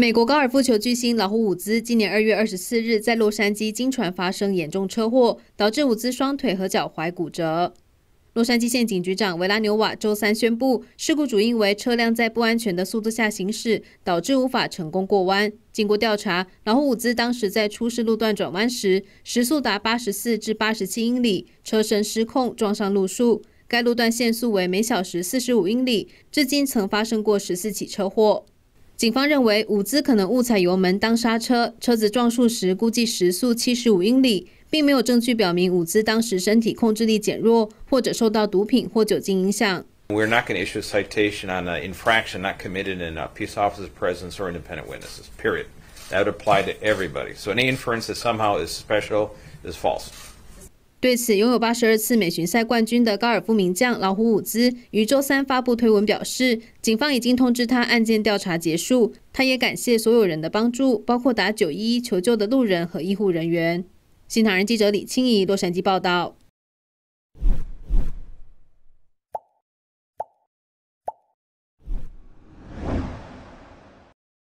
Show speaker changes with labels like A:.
A: 美国高尔夫球巨星老虎伍兹今年二月二十四日在洛杉矶经船发生严重车祸，导致伍兹双腿和脚踝骨折。洛杉矶县警局长维拉纽瓦周三宣布，事故主因为车辆在不安全的速度下行驶，导致无法成功过弯。经过调查，老虎伍兹当时在出事路段转弯时，时速达八十四至八十七英里，车身失控撞上路树。该路段限速为每小时四十五英里，至今曾发生过十四起车祸。警方认为伍兹可能误踩油门当刹车，车子撞树时估计时速七十五英里，并没有证据表明伍兹当时身体控制力减弱或者受到毒品或酒精影响。
B: We're not going to issue a citation on an infraction not committed in a peace officer's presence or independent witnesses. Period. That would apply to everybody. So any inference that somehow is special is false.
A: 对此，拥有八十二次美巡赛冠军的高尔夫名将老虎伍兹于周三发布推文表示：“警方已经通知他案件调查结束，他也感谢所有人的帮助，包括打九一一求救的路人和医护人员。”新唐人记者李清怡，洛杉矶报道。